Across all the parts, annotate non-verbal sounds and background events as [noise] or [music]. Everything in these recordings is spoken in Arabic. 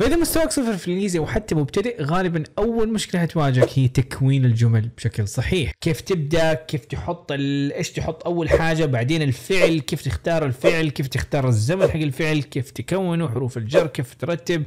فاذا مستواك صفر في الانجليزي او حتى مبتدئ غالبا اول مشكله هتواجهك هي تكوين الجمل بشكل صحيح، كيف تبدا، كيف تحط ايش تحط اول حاجه، بعدين الفعل، كيف تختار الفعل، كيف تختار الزمن حق الفعل، كيف تكونه، حروف الجر، كيف ترتب.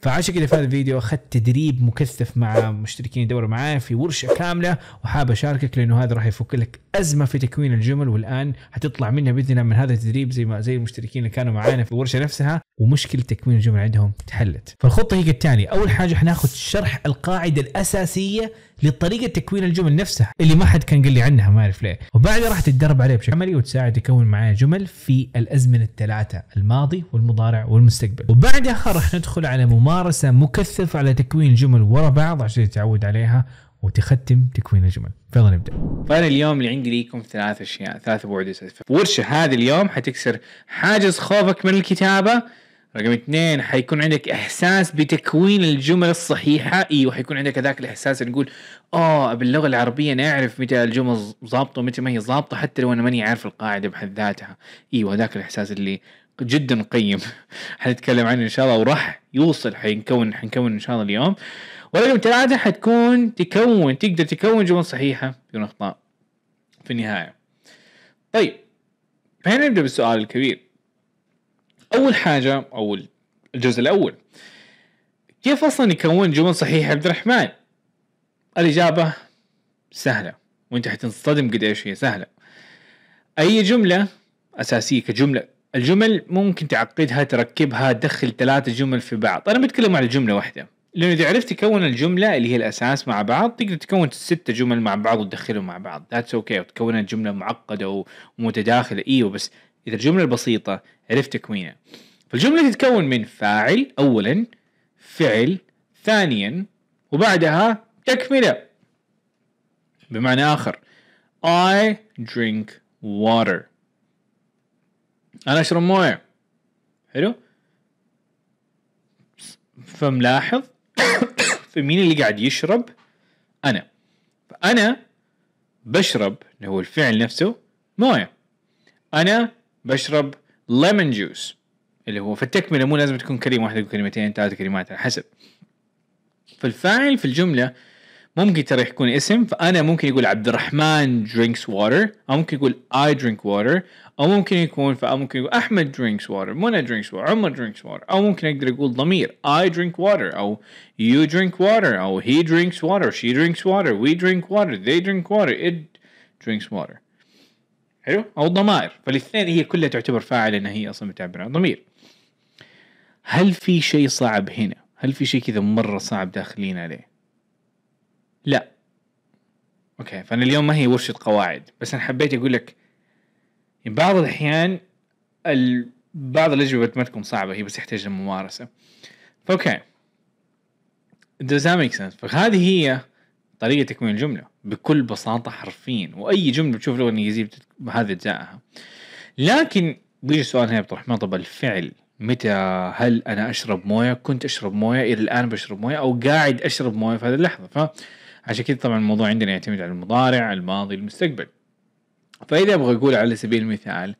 فعشان كذا في هذا الفيديو اخذت تدريب مكثف مع مشتركين يدوروا معايا في ورشه كامله وحاب اشاركك لانه هذا راح يفك لك ازمه في تكوين الجمل والان حتطلع منها باذن الله من هذا التدريب زي ما زي المشتركين اللي كانوا معانا في الورشه نفسها ومشكله تكوين الجمل عندهم تحلت فالخطه هي الثانيه اول حاجه حناخذ شرح القاعده الاساسيه لطريقه تكوين الجمل نفسها اللي ما حد كان قال لي عنها ما اعرف ليه وبعدها راح تتدرب عليها بشكل عملي وتساعد يكون معايا جمل في الازمنه الثلاثه الماضي والمضارع والمستقبل وبعدها راح ندخل على ممارسه مكثفه على تكوين الجمل ورا بعض عشان تتعود عليها وتختم تكوين الجمل فيلا نبدا فانا اليوم اللي عندي ليكم ثلاث اشياء ثلاث بعد ورشه هذا اليوم حتكسر حاجز خوفك من الكتابه رقم اثنين حيكون عندك احساس بتكوين الجمل الصحيحه ايوه حيكون عندك هذاك الاحساس اللي نقول اه باللغه العربيه انا اعرف متى الجمل ظابطه ومتى ما هي ظابطه حتى لو انا ماني عارف القاعده بحد ذاتها ايوه هذاك الاحساس اللي جدا قيم [laughs] حنتكلم عنه ان شاء الله وراح يوصل حنكون حنكون ان شاء الله اليوم ورقم ثلاثه حتكون تكون تقدر تكون جمل صحيحه بدون اخطاء في النهايه طيب فهنا نبدا بالسؤال الكبير اول حاجه او الجزء الاول كيف اصلا يكون جمل صحيحه عبد الرحمن الاجابه سهله وانت حتنصدم قد ايش هي سهله اي جمله اساسيه كجمله الجمل ممكن تعقدها تركبها تدخل ثلاثة جمل في بعض انا بتكلم على جمله واحده لانه اذا عرفت تكون الجمله اللي هي الاساس مع بعض تقدر تكون ستة جمل مع بعض وتدخلهم مع بعض ذاتس اوكي okay. وتكون الجمله معقده ومتداخله ايوه بس إذا الجملة البسيطة عرفت تكوينها فالجملة تتكون من فاعل أولا فعل ثانيا وبعدها تكملة بمعنى آخر I drink water أنا أشرب موية حلو فملاحظ [coughs] فمين اللي قاعد يشرب أنا فأنا بشرب اللي هو الفعل نفسه موية أنا بشرب ليمون جوس اللي هو في التكملة مو لازم تكون كلمه واحده كلمتين ثلاث كلمات على حسب فالفاعل في الجمله ممكن ترى يكون اسم فانا ممكن يقول عبد الرحمن درينكس water او ممكن يقول اي درينك واتر او ممكن يكون فممكن يقول احمد درينكس water منى درينكس واتر عمر درينكس واتر او ممكن اقدر اقول ضمير اي درينك واتر او يو درينك واتر او هي درينكس واتر شي درينكس واتر وي درينك واتر they درينك واتر it درينكس واتر حلو او الضمائر فالاثنين هي كلها تعتبر فاعله انها هي اصلا بتعبر عن ضمير هل في شيء صعب هنا هل في شيء كذا مره صعب داخلين عليه لا اوكي فانا اليوم ما هي ورشه قواعد بس انا حبيت اقول لك بعض الاحيان ال... بعض الاجوبه ما تكون صعبه هي بس تحتاج للممارسه فاوكي does that make sense فهذه هي طريقه تكوين الجمله بكل بساطه حرفيا واي جمله بتشوف لغه انجليزيه هذا جاءها لكن بيجي السؤال هنا عبد الرحمن طب الفعل متى هل انا اشرب مويه كنت اشرب مويه الى الان بشرب مويه او قاعد اشرب مويه في هذه اللحظه فعشان كذا طبعا الموضوع عندنا يعتمد على المضارع الماضي المستقبل فاذا ابغى اقول على سبيل المثال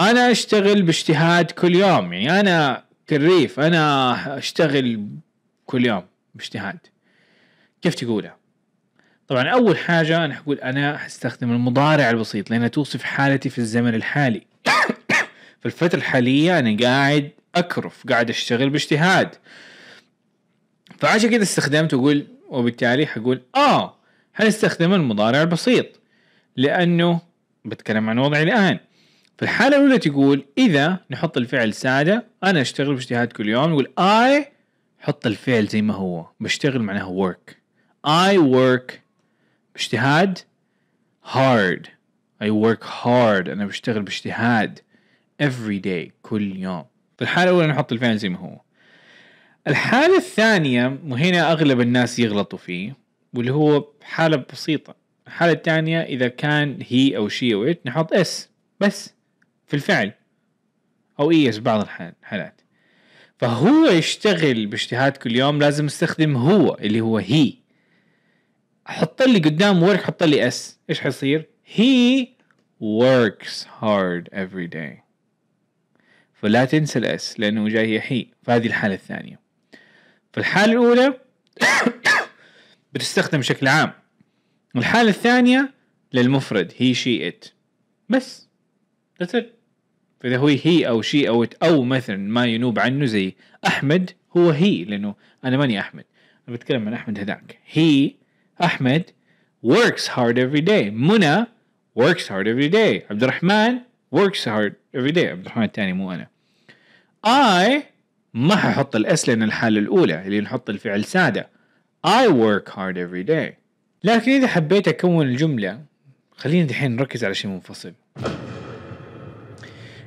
انا اشتغل باجتهاد كل يوم يعني انا كريف انا اشتغل كل يوم باجتهاد كيف تقولها طبعا اول حاجه انا حقول انا استخدم المضارع البسيط لانها توصف حالتي في الزمن الحالي في الفتره الحاليه انا قاعد اكرف قاعد اشتغل باجتهاد فعشان كده استخدمت اقول وبالتالي حقول اه حنستخدم المضارع البسيط لانه بتكلم عن وضعي الان في الحالة الأولى تقول إذا نحط الفعل سادة أنا أشتغل باجتهاد كل يوم نقول I حط الفعل زي ما هو بشتغل معناها work I work اجتهاد hard I work hard أنا بشتغل باجتهاد every day كل يوم الحالة الأولى نحط الفعل زي ما هو الحالة الثانية وهنا أغلب الناس يغلطوا فيه واللي هو حالة بسيطة الحالة الثانية إذا كان هي أو شي أو إت نحط إس بس في الفعل أو إيس e بعض الحالات فهو يشتغل باجتهاد كل يوم لازم استخدم هو اللي هو هي حط لي قدام work حط لي اس ايش حيصير؟ he works hard every day فلا تنسى الاس لانه جاي هي حي فهذه الحاله الثانيه في الحاله الاولى [coughs] بتستخدم بشكل عام الحاله الثانيه للمفرد هي شي ات بس That's it. فاذا هو هي او شي او ات او مثلا ما ينوب عنه زي احمد هو هي لانه انا ماني احمد انا بتكلم عن احمد هذاك هي أحمد works hard every day منى works hard every day عبد الرحمن works hard every day عبد الرحمن الثاني مو أنا I ما ححط الاس لان الحالة الأولى اللي نحط الفعل سادة I work hard every day لكن إذا حبيت أكون الجملة خلينا دحين نركز على شيء منفصل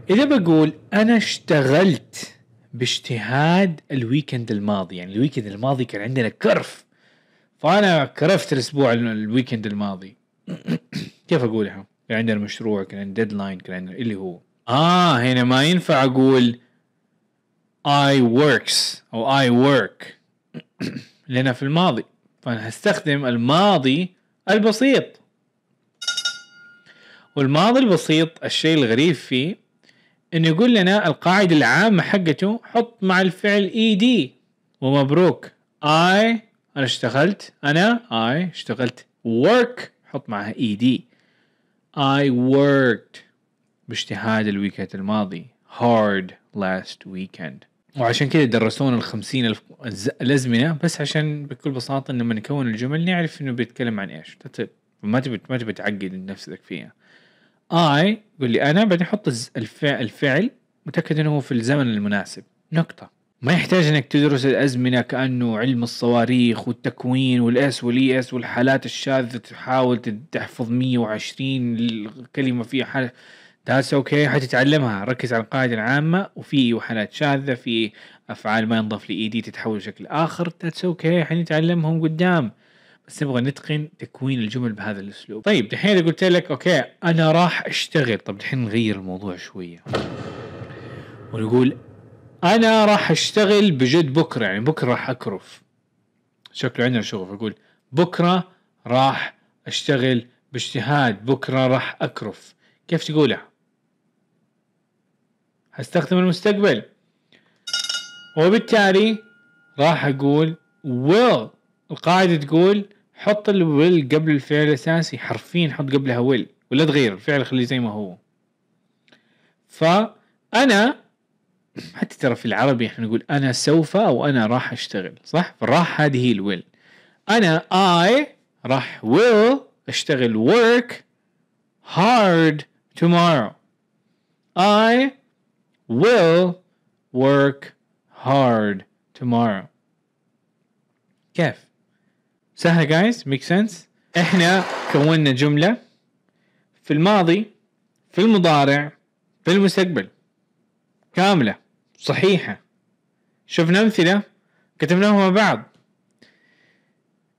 إذا بقول أنا اشتغلت باجتهاد الويكند الماضي يعني الويكند الماضي كان عندنا كرف فانا كرفت الاسبوع الويكند الماضي كيف اقولها؟ كان عندنا مشروع كان عندنا ديدلاين كان عندنا اللي هو اه هنا ما ينفع اقول اي works او اي work لنا في الماضي فانا هستخدم الماضي البسيط والماضي البسيط الشيء الغريب فيه انه يقول لنا القاعده العامه حقته حط مع الفعل اي e دي ومبروك اي انا اشتغلت انا اي اشتغلت ورك حط معها اي e دي I worked باجتهاد الويكند الماضي hard last weekend وعشان كذا درسونا ال 50 الازمنه بس عشان بكل بساطه لما نكون الجمل نعرف انه بيتكلم عن ايش ما تبي ما تبي تعقد نفسك فيها I قول لي انا بعدين حط الفعل متاكد انه هو في الزمن المناسب نقطه ما يحتاج انك تدرس الازمنه كانه علم الصواريخ والتكوين والاس والاي اس والحالات الشاذه تحاول تحفظ 120 كلمه في حالة ذاتس اوكي حتتعلمها ركز على القاعده العامه وفي حالات شاذه في افعال ما ينضاف لاي دي تتحول بشكل اخر ذاتس اوكي حنتعلمهم قدام بس نبغى نتقن تكوين الجمل بهذا الاسلوب طيب دحين اذا قلت لك اوكي انا راح اشتغل طب دحين نغير الموضوع شويه ونقول انا راح اشتغل بجد بكره يعني بكره راح اكرف شكله عندنا شغل اقول بكره راح اشتغل باجتهاد بكره راح اكرف كيف تقولها هستخدم المستقبل وبالتالي راح اقول will القاعده تقول حط الويل قبل الفعل الاساسي حرفيا حط قبلها will ولا تغير الفعل خليه زي ما هو فانا حتى ترى في العربي احنا نقول انا سوف او انا راح اشتغل صح فالراح هذه هي الويل انا I راح will اشتغل work hard tomorrow I will work hard tomorrow كيف سهلة جايز ميك سنس احنا كونا جملة في الماضي في المضارع في المستقبل كاملة صحيحة شفنا أمثلة كتبناها مع بعض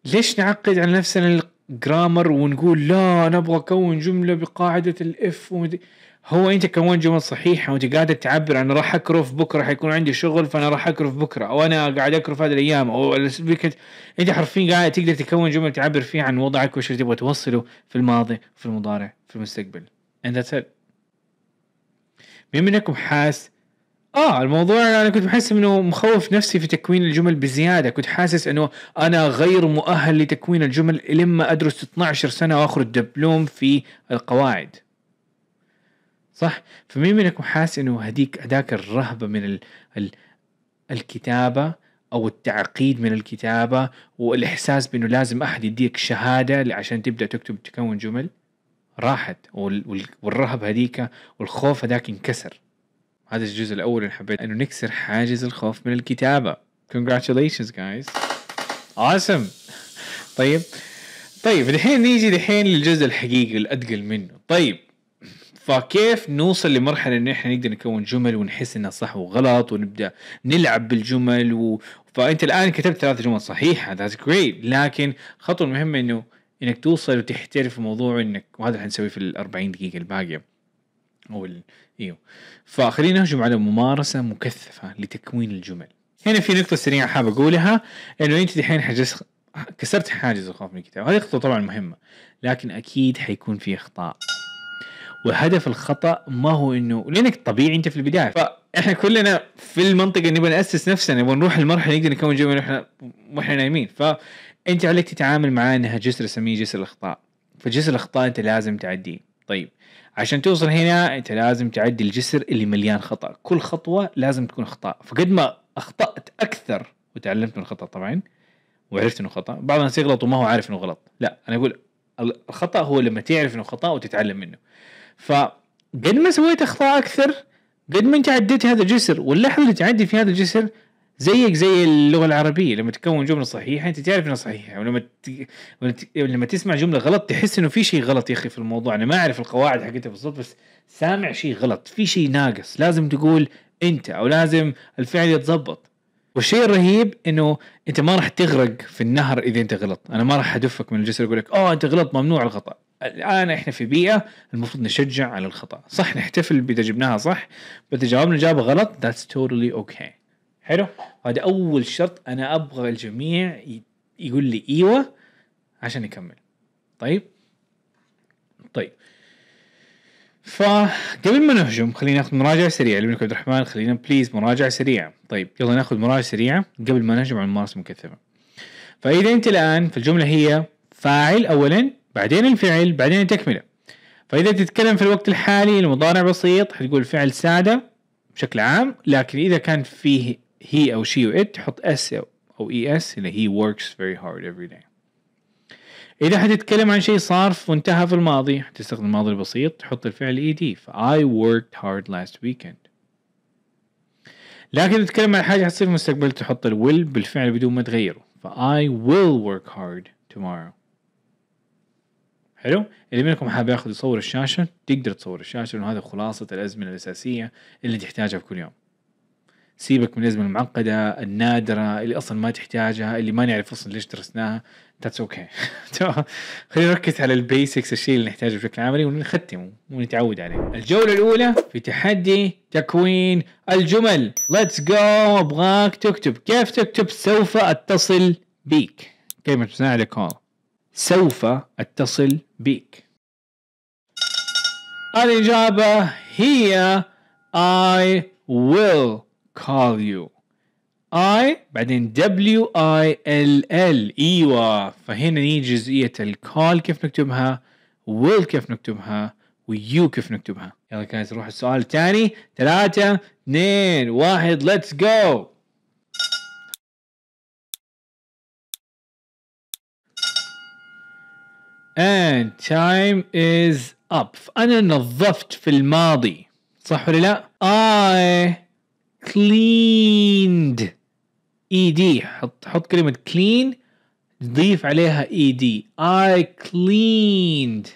ليش نعقد على نفسنا الجرامر ونقول لا نبغى أكون جملة بقاعدة الإف ومدي... هو أنت كون جمل صحيحة وأنت قاعدة تعبر أنا راح أكرف بكرة راح يكون عندي شغل فأنا راح أكرف بكرة أو أنا قاعد أكرف هذه الأيام أو الويكند أنت حرفيا قاعد تقدر تكون جملة تعبر فيها عن وضعك وش تبغى توصله في الماضي في المضارع في المستقبل and that's it مين منكم حاس اه الموضوع انا كنت بحس انه مخوف نفسي في تكوين الجمل بزياده كنت حاسس انه انا غير مؤهل لتكوين الجمل لما ادرس 12 سنه واخرج دبلوم في القواعد صح فمين منكم حاسس انه هديك اداك الرهبه من ال ال الكتابه او التعقيد من الكتابه والاحساس بانه لازم احد يديك شهاده عشان تبدا تكتب تكون جمل راحت والرهبه هذيك والخوف هذاك انكسر هذا الجزء الاول اللي حبيت انه نكسر حاجز الخوف من الكتابه congratulations guys awesome طيب طيب الحين نيجي الحين للجزء الحقيقي الاتقل منه طيب فكيف نوصل لمرحله ان احنا نقدر نكون جمل ونحس انها صح وغلط ونبدا نلعب بالجمل و... فانت الان كتبت ثلاث جمل صحيحه ذاتس جريت لكن الخطوه المهمه انه انك توصل وتحترف موضوع انك وهذا اللي حنسويه في ال 40 دقيقه الباقيه او ايوه فخلينا نهجم على ممارسه مكثفه لتكوين الجمل هنا في نقطه سريعه حاب اقولها انه انت دحين حجز كسرت حاجز الخوف من الكتاب هذه خطوه طبعا مهمه لكن اكيد حيكون في اخطاء وهدف الخطا ما هو انه لانك طبيعي انت في البدايه فاحنا كلنا في المنطقه نبغى ناسس نفسنا نبغى نروح المرحله نقدر نكون جمل واحنا واحنا نايمين فانت عليك تتعامل معاه انها جسر اسميه جسر الاخطاء فجسر الاخطاء انت لازم تعديه طيب عشان توصل هنا انت لازم تعدي الجسر اللي مليان خطا كل خطوه لازم تكون اخطاء فقد ما اخطات اكثر وتعلمت من الخطا طبعا وعرفت انه خطا بعض الناس يغلط وما هو عارف انه غلط لا انا اقول الخطا هو لما تعرف انه خطا وتتعلم منه فقد ما سويت اخطاء اكثر قد ما انت عديت هذا الجسر واللحظه اللي تعدي في هذا الجسر زيك زي اللغه العربيه لما تكون جمله صحيحه انت تعرف انها صحيحه ولما ت... لما تسمع جمله غلط تحس انه في شيء غلط يا اخي في الموضوع انا ما اعرف القواعد حقتها بالضبط بس سامع شيء غلط في شيء ناقص لازم تقول انت او لازم الفعل يتظبط والشيء الرهيب انه انت ما راح تغرق في النهر اذا انت غلط انا ما راح ادفك من الجسر اقول لك اوه انت غلط ممنوع الخطا الان احنا في بيئه المفروض نشجع على الخطا صح نحتفل اذا جبناها صح بس اذا جاوبنا غلط ذاتس totally okay حلو هذا اول شرط انا ابغى الجميع يقول لي ايوه عشان يكمل طيب طيب فقبل ما نهجم خلينا ناخذ مراجعه سريعه لابنك عبد الرحمن خلينا بليز مراجعه سريعه طيب يلا ناخذ مراجعه سريعه قبل ما نهجم على الممارسه المكثفه فاذا انت الان فالجمله هي فاعل اولا بعدين الفعل بعدين التكمله فاذا تتكلم في الوقت الحالي المضارع بسيط حتقول فعل ساده بشكل عام لكن اذا كان فيه هي أو شي وإت حط اس أو اي اس اللي هي works very hard every day إذا حتتكلم عن شيء صار وانتهى في الماضي حتستخدم الماضي البسيط تحط الفعل اي e دي I worked hard last weekend لكن تتكلم عن حاجة حتصير في المستقبل تحط الويل بالفعل بدون ما تغيره فاي I will work hard tomorrow حلو اللي منكم حاب ياخذ يصور الشاشة تقدر تصور الشاشة لأنه هذا خلاصة الأزمنة الأساسية اللي تحتاجها في كل يوم سيبك من الازمه المعقده النادره اللي اصلا ما تحتاجها اللي ما نعرف اصلا ليش درسناها ذاتس اوكي [laughs] تمام خلينا نركز على البيسكس الشيء اللي نحتاجه بشكل عملي ونختمه ونتعود عليه الجوله الاولى في تحدي تكوين الجمل ليتس جو ابغاك تكتب كيف تكتب سوف اتصل بيك كلمه مساعده كول سوف اتصل بيك الاجابه هي I will call you I بعدين W I L L ايوه فهنا نيجي جزئية call كيف نكتبها will كيف نكتبها و you كيف نكتبها يلا كانت نروح السؤال الثاني ثلاثة اثنين واحد ليتس جو and time is up انا نظفت في الماضي صح ولا لا I cleaned اي e دي حط حط كلمة clean ضيف عليها اي e دي I cleaned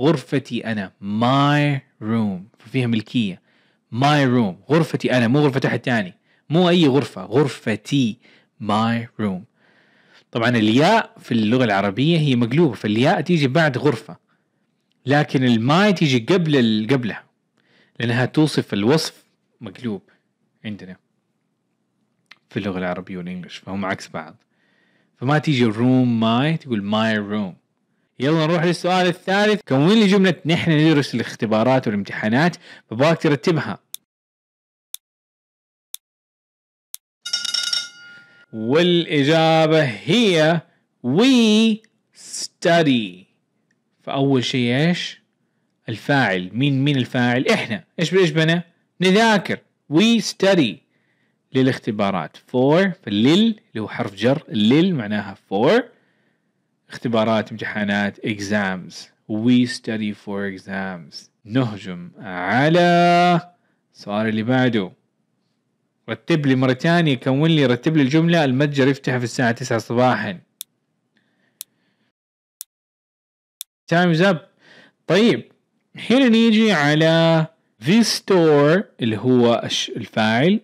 غرفتي انا my room فيها ملكية my room غرفتي انا مو غرفة احد تاني مو اي غرفة غرفتي my room طبعا الياء في اللغة العربية هي مقلوبة فالياء تيجي بعد غرفة لكن الماي تيجي قبل قبلها لانها توصف الوصف مقلوب عندنا في اللغة العربية والإنجليش فهم عكس بعض فما تيجي روم ماي تقول ماي روم يلا نروح للسؤال الثالث كون لي جملة نحن ندرس الاختبارات والامتحانات فباك ترتبها والإجابة هي we study فأول شيء إيش الفاعل مين مين الفاعل إحنا إيش إيش بنا نذاكر وي ستدي للاختبارات فور الليل اللي هو حرف جر الليل معناها فور اختبارات امتحانات exams we study for exams نهجم على السؤال اللي بعده رتب لي مرة ثانية كون لي رتب لي الجملة المتجر يفتح في الساعة 9 صباحا تايمز اب طيب حين نيجي على This store اللي هو الفاعل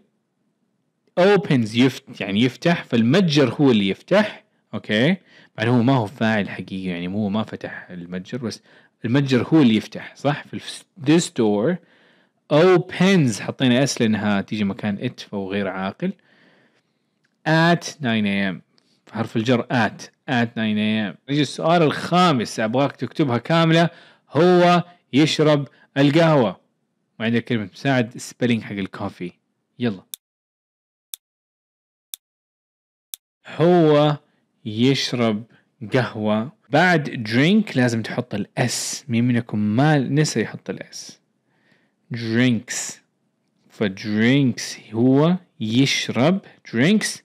opens يفت يعني يفتح فالمتجر هو اللي يفتح اوكي مع هو ما هو فاعل حقيقي يعني هو ما فتح المتجر بس المتجر هو اللي يفتح صح في this store opens حطينا اس لانها تيجي مكان ات فهو غير عاقل at 9 am حرف الجر at at 9 am نجي السؤال الخامس ابغاك تكتبها كامله هو يشرب القهوه وعندك كلمة مساعد سبيلينج حق الكوفي يلا هو يشرب قهوة بعد درينك لازم تحط الاس مين منكم ما نسى يحط الاس درينكس فدرينكس هو يشرب درينكس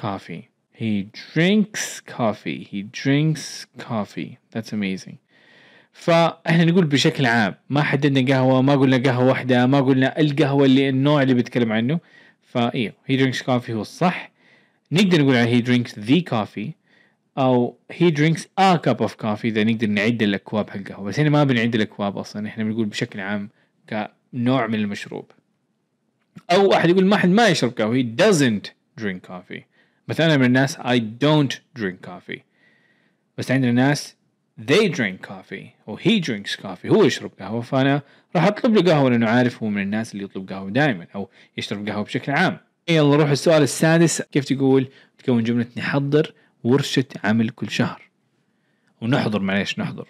coffee he drinks coffee he drinks coffee that's amazing فاحنا نقول بشكل عام ما حددنا قهوه ما قلنا قهوه واحده ما قلنا القهوه اللي النوع اللي بيتكلم عنه فايوه هي درينكس كوفي هو الصح نقدر نقول عليه هي درينكس ذا كوفي او هي درينكس ا كاب اوف كوفي اذا نقدر نعد الاكواب حق القهوه بس هنا ما بنعد الاكواب اصلا احنا بنقول بشكل عام كنوع من المشروب او احد يقول ما حد ما يشرب قهوه he doesn't drink coffee مثلا من الناس اي دونت درينك كوفي بس عندنا ناس they drink coffee or he drinks coffee هو يشرب قهوة فأنا راح أطلب له قهوة لأنه عارف هو من الناس اللي يطلب قهوة دائما أو يشرب قهوة بشكل عام يلا نروح السؤال السادس كيف تقول تكون جملة نحضر ورشة عمل كل شهر ونحضر معليش نحضر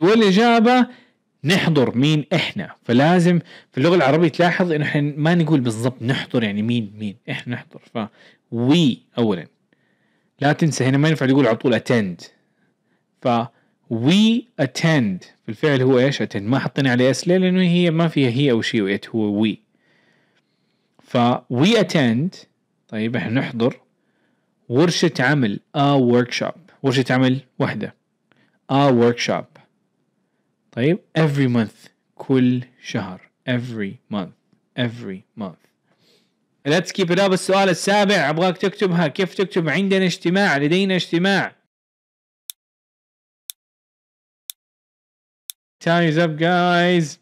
والإجابة نحضر مين إحنا فلازم في اللغة العربية تلاحظ إنه إحنا ما نقول بالضبط نحضر يعني مين مين إحنا نحضر ف وي أولا لا تنسى هنا ما ينفع تقول على طول attend ف we attend الفعل هو ايش attend ما حطينا عليه اس ليه لانه هي ما فيها هي او شي وات هو we ف we attend طيب احنا نحضر ورشة عمل a workshop ورشة عمل واحدة a workshop طيب every month كل شهر every month every month ليتس كيب اب السؤال السابع ابغاك تكتبها كيف تكتب عندنا اجتماع لدينا اجتماع is اب جايز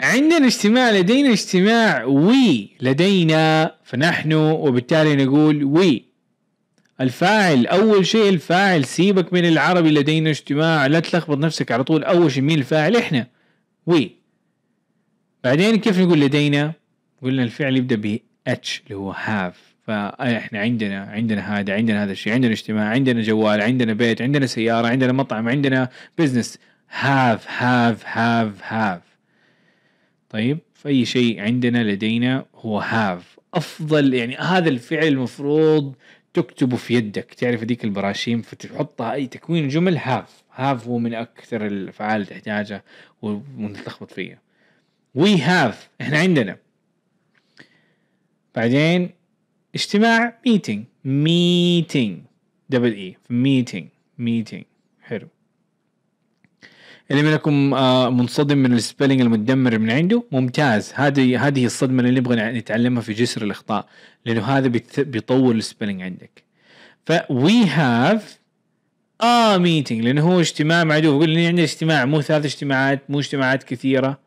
عندنا اجتماع لدينا اجتماع وي لدينا فنحن وبالتالي نقول وي الفاعل اول شيء الفاعل سيبك من العربي لدينا اجتماع لا تلخبط نفسك على طول اول شيء مين الفاعل احنا وي بعدين كيف نقول لدينا قلنا الفعل يبدا ب اتش اللي هو هاف فاحنا عندنا عندنا هذا عندنا هذا الشيء عندنا اجتماع عندنا جوال عندنا بيت عندنا سياره عندنا مطعم عندنا بزنس هاف هاف هاف هاف طيب فاي شيء عندنا لدينا هو هاف افضل يعني هذا الفعل المفروض تكتبه في يدك تعرف هذيك البراشيم فتحطها اي تكوين جمل هاف هاف هو من اكثر الافعال اللي تحتاجها ونتلخبط فيها وي هاف احنا عندنا بعدين اجتماع ميتينج ميتينج دبل اي ميتينج ميتينج حلو اللي منكم آه، منصدم من السبيلنج المدمر من عنده ممتاز هذه هذه الصدمه اللي نبغى نتعلمها في جسر الاخطاء لانه هذا بيطور السبيلنج عندك ف وي هاف اه ميتينج لانه هو اجتماع مع عدو يقول لي عندنا يعني اجتماع مو ثلاث اجتماعات مو اجتماعات كثيره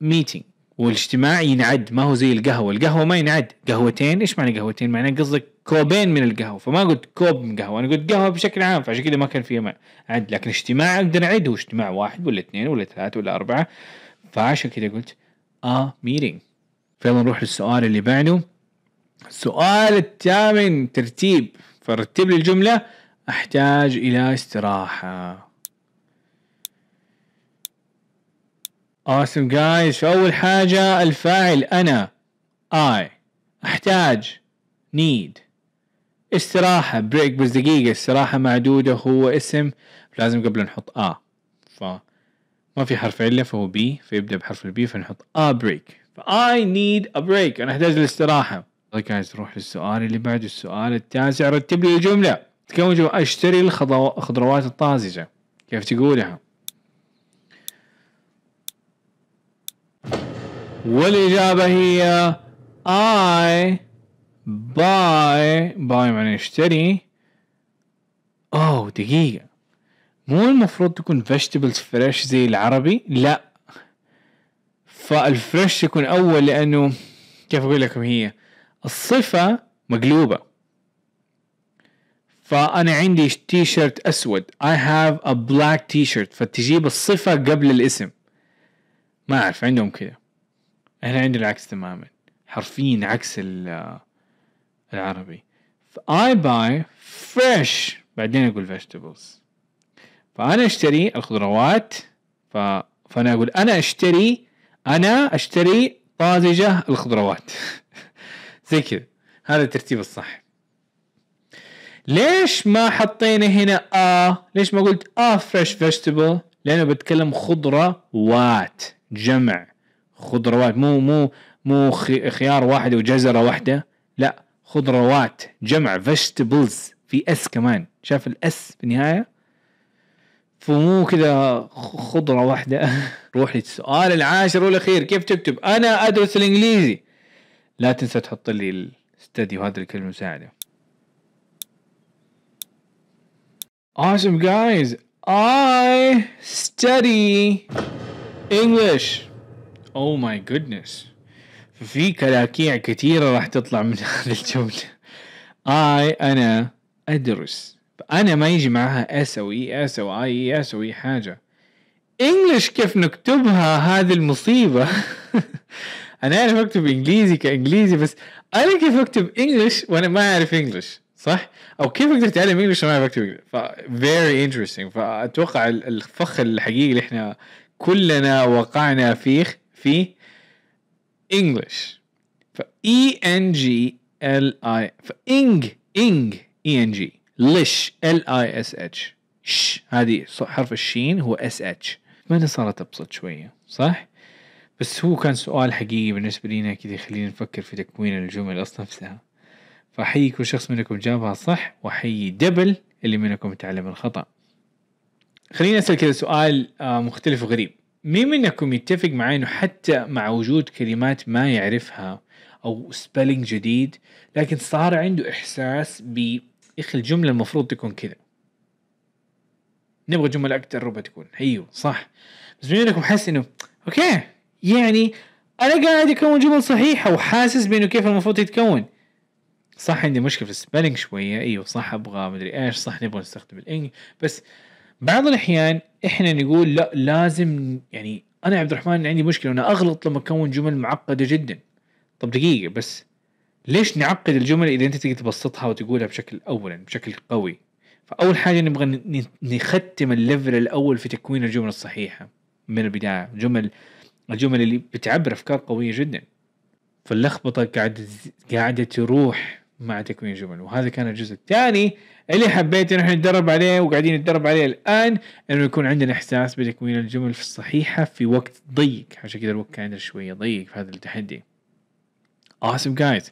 ميتينج والاجتماع ينعد ما هو زي القهوة القهوة ما ينعد قهوتين إيش معنى قهوتين معنى قصدك كوبين من القهوة فما قلت كوب من قهوة أنا قلت قهوة بشكل عام فعشان كذا ما كان فيها عد لكن اجتماع أقدر أعده اجتماع واحد ولا اثنين ولا ثلاثة ولا أربعة فعشان كذا قلت آه ميتينج فيلا نروح للسؤال اللي بعده السؤال الثامن ترتيب فرتب لي الجملة أحتاج إلى استراحة Awesome guys فأول حاجة الفاعل أنا I أحتاج need استراحة بريك بس دقيقة استراحة معدودة هو اسم لازم قبل نحط آ فما في حرف علة فهو بي فيبدأ بحرف البي فنحط آ بريك I need a break أنا أحتاج الاستراحة طيب جايز نروح للسؤال اللي بعده السؤال التاسع رتب لي الجملة تكون جملة أشتري الخضروات الطازجة كيف تقولها والإجابة هي I buy buy معناه اشتري أوه دقيقة مو المفروض تكون vegetables fresh زي العربي لا فالفريش يكون أول لأنه كيف أقول لكم هي الصفة مقلوبة فأنا عندي تي شيرت أسود I have a black t-shirt فتجيب الصفة قبل الاسم ما أعرف عندهم كذا انا عندي العكس تماما حرفيا عكس العربي I buy fresh بعدين اقول vegetables فانا اشتري الخضروات ف... فانا اقول انا اشتري انا اشتري طازجه الخضروات [laughs] زي كذا هذا الترتيب الصح ليش ما حطينا هنا اه ليش ما قلت اه فريش فيجيتابل لانه بتكلم خضروات جمع خضروات مو مو مو خيار واحد وجزرة واحدة لا خضروات جمع فيجيتابلز في اس كمان شاف الاس بالنهاية فمو كذا خضرة واحدة [laughs] روح للسؤال العاشر والأخير كيف تكتب أنا أدرس الإنجليزي لا تنسى تحط لي الاستديو وهذا الكلمة المساعدة Awesome guys I study English اوه ماي جودنس في كلاكيع كثيرة راح تطلع من [laughs] هذه الجمله اي انا ادرس انا ما يجي معاها اس او اي اس او اي اي اس او اي حاجة انجلش كيف نكتبها هذه المصيبة [laughs] انا اعرف اكتب انجليزي كانجليزي بس انا كيف اكتب انجلش وانا ما اعرف انجلش صح؟ او كيف اقدر اتعلم انجلش وانا ما اعرف اكتب ف فيري انترستنج فاتوقع الفخ الحقيقي اللي احنا كلنا وقعنا فيه في انجلش فاي ان جي ال اي فانج انج E N G لش e L I S H ش هذه حرف الشين هو S H اتمنى صارت ابسط شويه صح؟ بس هو كان سؤال حقيقي بالنسبه لينا كذا يخلينا نفكر في تكوين الجمل اصلا نفسها فاحيي كل شخص منكم جابها صح واحيي دبل اللي منكم تعلم الخطا خليني اسال كذا سؤال آه، مختلف وغريب مين منكم يتفق معي انه حتى مع وجود كلمات ما يعرفها او سبيلينج جديد لكن صار عنده احساس ب اخي الجمله المفروض تكون كذا نبغى جمل اكثر ربع تكون ايوه صح بس مين منكم حاسس انه اوكي يعني انا قاعد اكون جمل صحيحه وحاسس بانه كيف المفروض يتكون صح عندي مشكله في السبيلينج شويه ايوه صح ابغى مدري ايش صح نبغى نستخدم الانج بس بعض الاحيان احنا نقول لا لازم يعني انا عبد الرحمن عندي مشكله انا اغلط لما اكون جمل معقده جدا طب دقيقه بس ليش نعقد الجمل اذا انت تقدر تبسطها وتقولها بشكل اولا بشكل قوي فاول حاجه نبغى نختم الليفل الاول في تكوين الجمل الصحيحه من البدايه جمل الجمل اللي بتعبر افكار قويه جدا فاللخبطه قاعده قاعده تروح مع تكوين جمل وهذا كان الجزء الثاني اللي حبيت نحن نتدرب عليه وقاعدين نتدرب عليه الان انه يكون عندنا احساس بتكوين الجمل في الصحيحه في وقت ضيق عشان كذا الوقت كان عندنا شويه ضيق في هذا التحدي awesome guys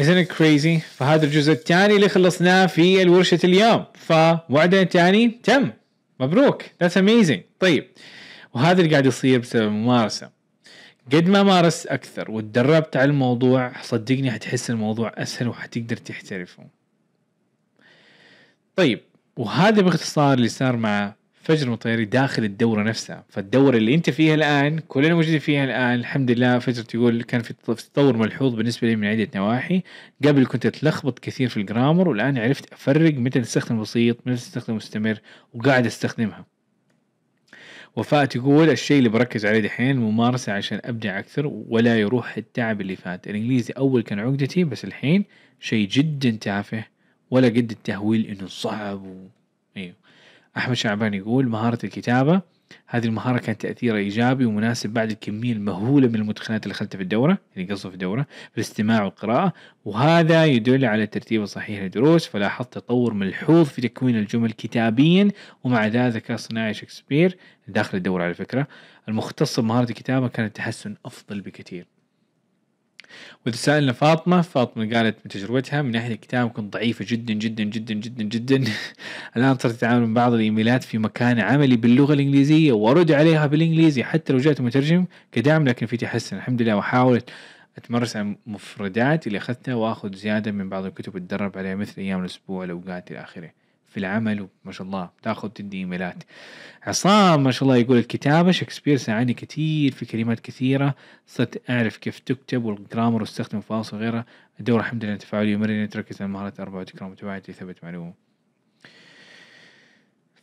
isn't it crazy فهذا الجزء الثاني اللي خلصناه في الورشة اليوم فوعدنا الثاني تم مبروك that's amazing طيب وهذا اللي قاعد يصير بسبب الممارسة قد ما مارست اكثر وتدربت على الموضوع صدقني حتحس الموضوع اسهل وحتقدر تحترفه طيب وهذا باختصار اللي صار مع فجر مطيري داخل الدوره نفسها فالدوره اللي انت فيها الان كلنا موجودين فيها الان الحمد لله فجر تقول كان في تطور ملحوظ بالنسبه لي من عده نواحي قبل كنت اتلخبط كثير في الجرامر والان عرفت افرق متى استخدم بسيط متى استخدم مستمر وقاعد استخدمها وفاء تقول الشيء اللي بركز عليه دحين ممارسة عشان أبدع أكثر ولا يروح التعب اللي فات الإنجليزي أول كان عقدتي بس الحين شيء جدا تافه ولا قد التهويل إنه صعب و... أيوه أحمد شعبان يقول مهارة الكتابة هذه المهارة كان تأثيرها إيجابي ومناسب بعد الكمية المهولة من المدخنات اللي أخذتها في الدورة يعني قصوا في الدورة في الاستماع والقراءة وهذا يدل على الترتيب الصحيح للدروس فلاحظت تطور ملحوظ في تكوين الجمل كتابيا ومع ذلك ذكاء صناعي شكسبير داخل الدورة على فكرة المختصة بمهارة الكتابة كان التحسن أفضل بكثير وإذا سألنا فاطمة فاطمة قالت من تجربتها من ناحية الكتاب كنت ضعيفة جدا جدا جدا جدا جدا [laughs] الآن صرت أتعامل مع بعض الإيميلات في مكان عملي باللغة الإنجليزية وأرد عليها بالإنجليزي حتى لو جاءت مترجم كدعم لكن في تحسن الحمد لله وأحاول أتمرس على مفردات اللي أخذتها وآخذ زيادة من بعض الكتب أتدرب عليها مثل أيام الأسبوع الأوقات إلى آخره في العمل وما شاء الله تاخذ تدي ايميلات عصام ما شاء الله يقول الكتابه شكسبير ساعدني كثير في كلمات كثيره صرت اعرف كيف تكتب والجرامر واستخدم فاصل وغيره الدور الحمد لله تفاعلي يمرني تركز على مهارات اربع تكرار متابعتي ثبت معلومه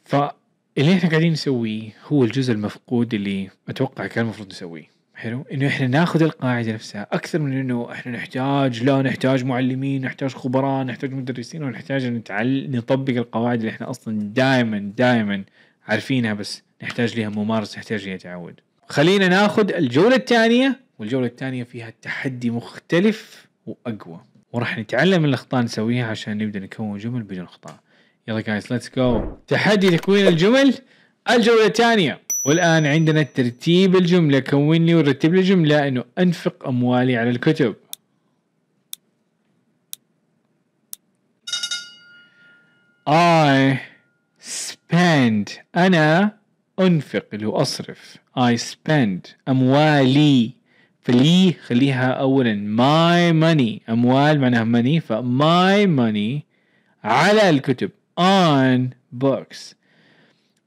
فاللي احنا قاعدين نسويه هو الجزء المفقود اللي اتوقع كان المفروض نسويه حلو انه احنا ناخذ القاعده نفسها اكثر من انه احنا نحتاج لا نحتاج معلمين نحتاج خبراء نحتاج مدرسين ونحتاج نتعلم نطبق القواعد اللي احنا اصلا دائما دائما عارفينها بس نحتاج لها ممارسه نحتاج لها تعود خلينا ناخذ الجوله الثانيه والجوله الثانيه فيها تحدي مختلف واقوى وراح نتعلم من الاخطاء نسويها عشان نبدا نكون جمل بدون اخطاء يلا جايز ليتس جو تحدي تكوين الجمل الجوله الثانيه والآن عندنا ترتيب الجملة كون لي ورتب لي جملة أنه أنفق أموالي على الكتب I spend أنا أنفق اللي هو أصرف I spend أموالي فلي خليها أولا my money أموال معناها money ف my money على الكتب on books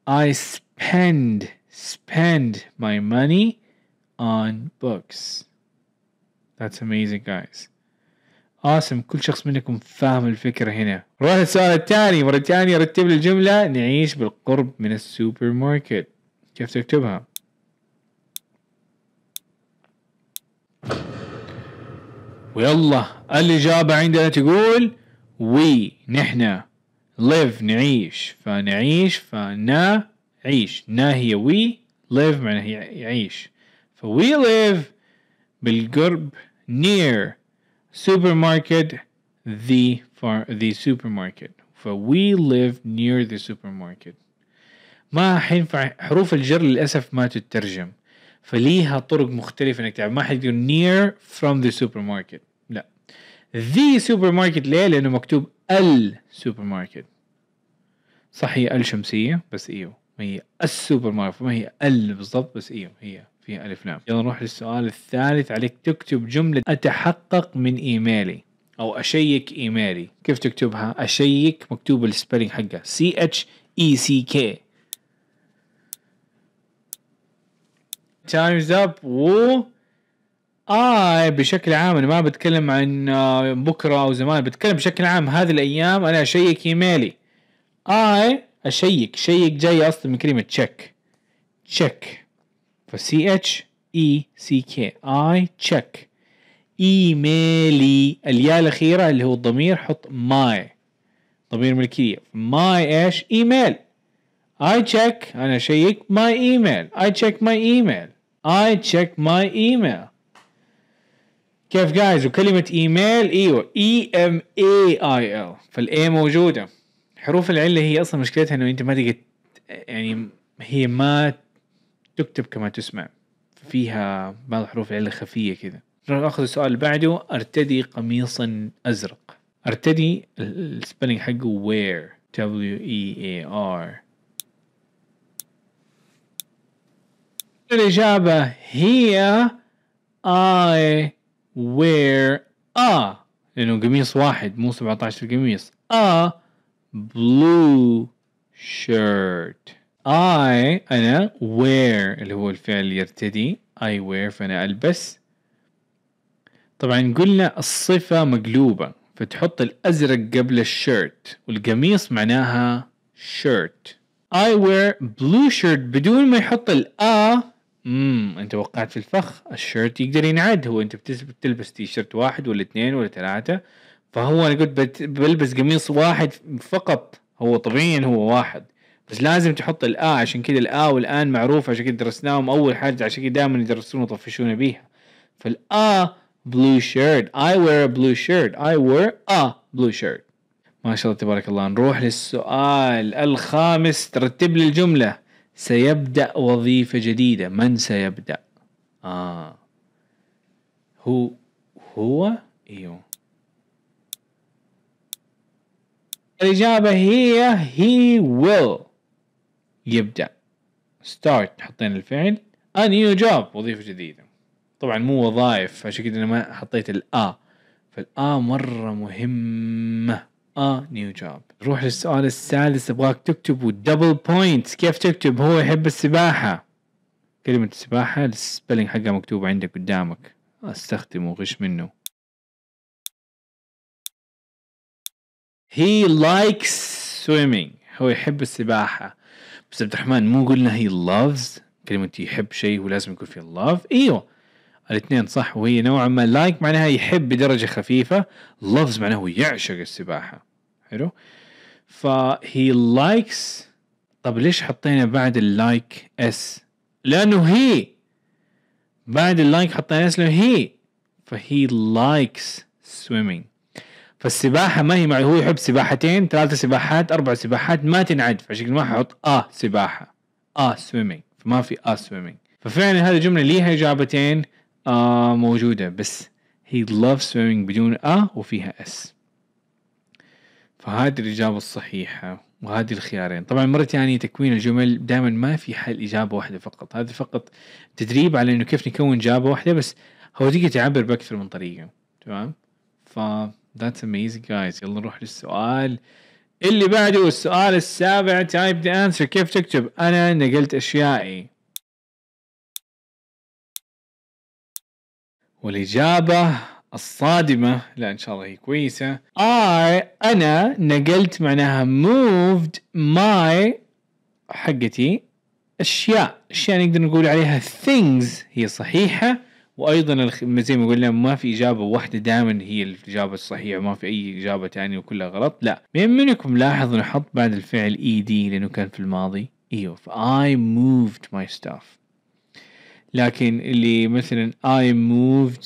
I spend spend my money on books. That's amazing guys. awesome كل شخص منكم فاهم الفكرة هنا. روح للسؤال الثاني مرة ثانية رتب لي الجملة نعيش بالقرب من السوبر ماركت. كيف تكتبها؟ ويلا الإجابة عندنا تقول we نحن live نعيش فنعيش فنا عيش ناهية وي ليف معناها يعيش فوي ليف بالقرب near supermarket the far the supermarket فوي نير near the supermarket ما حينفع حروف الجر للأسف ما تترجم فليها طرق مختلفة انك تعرف ما حتقول near from the supermarket لا the supermarket ليه لأنه مكتوب السوبر ماركت صح هي الشمسية بس ايوه ما هي السوبر ماريو ما هي ال بالضبط بس ايوه هي فيها الف لام نعم. يلا نروح للسؤال الثالث عليك تكتب جمله اتحقق من ايميلي او اشيك ايميلي كيف تكتبها اشيك مكتوب السبيلينج حقه سي اتش اي سي كي تايمز اب و اي بشكل عام انا ما بتكلم عن آه، بكره او زمان بتكلم بشكل عام هذه الايام انا اشيك ايميلي I اشيك شيك جاي اصلا من كلمه تشيك تشيك سي اتش اي سي كي اي تشيك ايميلي الياء الاخيره اللي هو الضمير حط ماي ضمير ملكيه ماي ايش ايميل اي تشيك انا اشيك ماي ايميل اي تشيك ماي ايميل اي تشيك ماي ايميل كيف جايز وكلمه ايميل ايوه اي e ام اي اي ال فالاي موجوده حروف العله هي اصلا مشكلتها انه انت ما تقدر يعني هي ما تكتب كما تسمع فيها بعض حروف العله خفيه كذا اخذ السؤال اللي بعده ارتدي قميصا ازرق ارتدي السبيلنج حقه وير W E A R الإجابة هي I wear a لأنه قميص واحد مو 17 قميص a blue shirt I أنا wear اللي هو الفعل يرتدي I wear فأنا ألبس طبعا قلنا الصفة مقلوبة فتحط الأزرق قبل الشيرت والقميص معناها shirt I wear blue shirt بدون ما يحط A امم انت وقعت في الفخ الشيرت يقدر ينعد هو انت بتلبس تي شيرت واحد ولا اثنين ولا ثلاثة فهو انا قلت بلبس قميص واحد فقط هو طبيعي هو واحد بس لازم تحط الا آه، عشان كذا الا آه، والان معروف عشان كذا درسناهم اول حاجه عشان كذا دائما يدرسون ويطفشون بيها فالا بلو شيرت I wear a blue shirt I wear a blue shirt ما شاء الله تبارك الله نروح للسؤال الخامس ترتب لي الجملة سيبدأ وظيفة جديدة من سيبدأ آه هو هو ايوه الإجابة هي he will يبدأ start حطينا الفعل a new job وظيفة جديدة طبعا مو وظائف عشان كذا أنا ما حطيت الآ فالآ مرة مهمة a نيو جوب روح للسؤال السادس أبغاك تكتب دبل points كيف تكتب هو يحب السباحة كلمة السباحة السبلينج حقها مكتوب عندك قدامك استخدمه غش منه هي لايكس سويمينج هو يحب السباحة بس عبد الرحمن مو قلنا هي لافز كلمة يحب شيء ولازم يكون في لاف ايوه الاثنين صح وهي نوعا ما لايك معناها يحب بدرجة خفيفة لافز معناها هو يعشق السباحة حلو فهي لايكس طب ليش حطينا بعد اللايك اس لانه هي بعد اللايك حطينا اس لانه هي فهي لايكس سويمينج فالسباحة ما هي مع هو يحب سباحتين ثلاثة سباحات أربع سباحات ما تنعد فعشان ما ححط آه سباحة آه سويمينج فما في آه سويمينج ففعلا هذه الجملة ليها إجابتين آه موجودة بس he loves swimming بدون آه وفيها اس فهذه الإجابة الصحيحة وهذه الخيارين طبعا مرة ثانية تكوين الجمل دائما ما في حل إجابة واحدة فقط هذا فقط تدريب على إنه كيف نكون إجابة واحدة بس هو تقدر تعبر بأكثر من طريقة تمام ف That's amazing guys يلا نروح للسؤال اللي بعده السؤال السابع تايب ذا انسر كيف تكتب انا نقلت اشيائي والاجابه الصادمه لا ان شاء الله هي كويسه I انا نقلت معناها moved my حقتي اشياء اشياء نقدر نقول عليها things هي صحيحه وايضا زي ما قلنا ما في اجابه واحده دائما هي الاجابه الصحيحه ما في اي اجابه ثانيه وكلها غلط لا من منكم لاحظ انه حط بعد الفعل اي e دي لانه كان في الماضي ايوه فاي موفد ماي ستاف لكن اللي مثلا اي موفد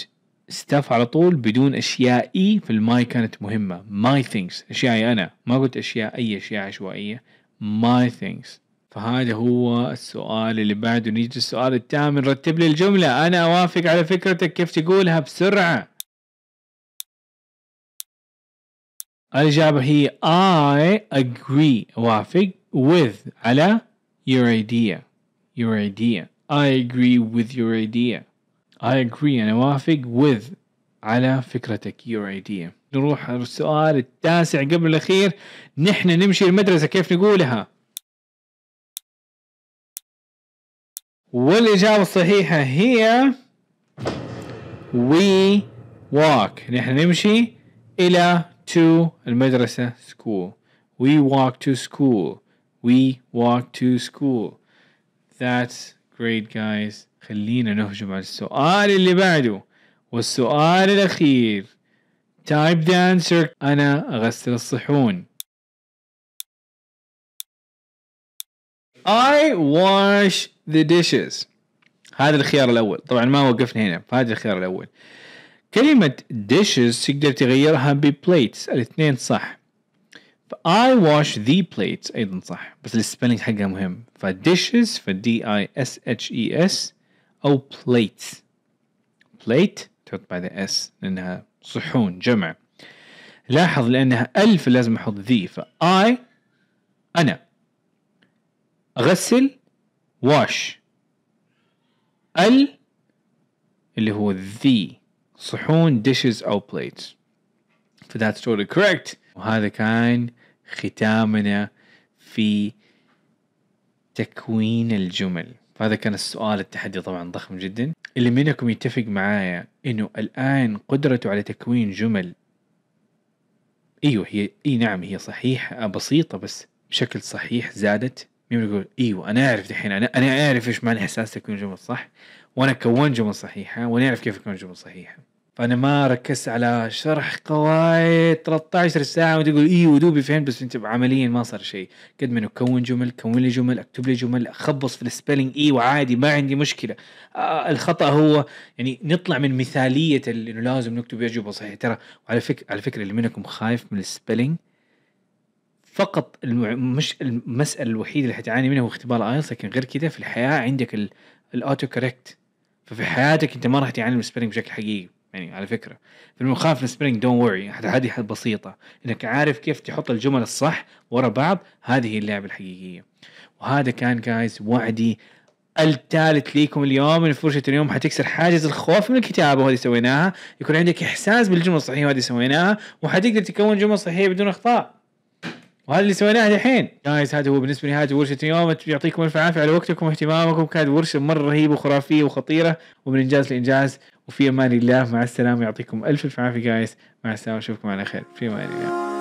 ستاف على طول بدون اشياء اي e الماي كانت مهمه ماي ثينكس اشيائي انا ما قلت اشياء اي اشياء عشوائيه ماي ثينكس فهذا هو السؤال اللي بعده نيجي السؤال الثامن رتب لي الجملة أنا أوافق على فكرتك كيف تقولها بسرعة الإجابة هي I agree أوافق with على your idea your idea I agree with your idea I agree أنا أوافق with على فكرتك your idea نروح السؤال التاسع قبل الأخير نحن نمشي المدرسة كيف نقولها والإجابة الصحيحة هي we walk نحن نمشي إلى to المدرسة school we walk to school we walk to school that's great guys خلينا نهجم على السؤال اللي بعده والسؤال الأخير type the answer أنا أغسل الصحون I wash the dishes هذا الخيار الأول طبعا ما وقفنا هنا فهذا الخيار الأول كلمة dishes تقدر تغيرها ب plates الاثنين صح ف I wash the plates أيضا صح بس السبيلنج حقها مهم ف dishes ف D I S H E S أو plates plate تحط بعد S لأنها صحون جمع لاحظ لأنها ألف لازم أحط ذي ف I أنا أغسل واش ال اللي هو the صحون dishes أو plates فذات's totally correct وهذا كان ختامنا في تكوين الجمل فهذا كان السؤال التحدي طبعا ضخم جدا اللي منكم يتفق معايا انه الان قدرته على تكوين جمل ايوه هي اي نعم هي صحيحه بسيطه بس بشكل صحيح زادت ميمو يقول ايوه انا اعرف دحين انا انا اعرف ايش معنى احساس تكوين جمل صح وانا كونت جمل صحيحه وانا اعرف كيف اكون جمل صحيحه فانا ما ركزت على شرح قواعد 13 ساعه وتقول ايوه دوبي فهمت بس انت عمليا ما صار شيء قد ما كون جمل كون لي جمل اكتب لي جمل اخبص في السبيلنج ايوه عادي ما عندي مشكله آه الخطا هو يعني نطلع من مثاليه انه لازم نكتب اجوبه صحيحه ترى وعلى فكره على فكره اللي منكم خايف من السبيلنج فقط المع... مش المساله الوحيده اللي حتعاني منها هو اختبار ايلتس لكن غير كذا في الحياه عندك الاوتو كوريكت ففي حياتك انت ما راح تعاني من السبرنج بشكل حقيقي يعني على فكره في من السبرنج دون وري هذه بسيطه انك عارف كيف تحط الجمل الصح ورا بعض هذه هي اللعبه الحقيقيه وهذا كان جايز وعدي الثالث ليكم اليوم من فرشة اليوم حتكسر حاجز الخوف من الكتابة وهذه سويناها يكون عندك إحساس بالجمل الصحيحة وهذه سويناها وحتقدر تكون جمل صحيحة بدون أخطاء وهذا اللي سويناه الحين جايز هذا هو بالنسبه لنهايه ورشه اليوم يعطيكم الف عافيه على وقتكم واهتمامكم كانت ورشه مره رهيبه وخرافيه وخطيره ومن انجاز لانجاز وفي امان الله مع السلامه يعطيكم الف الف عافيه جايز مع السلامه اشوفكم على خير في امان الله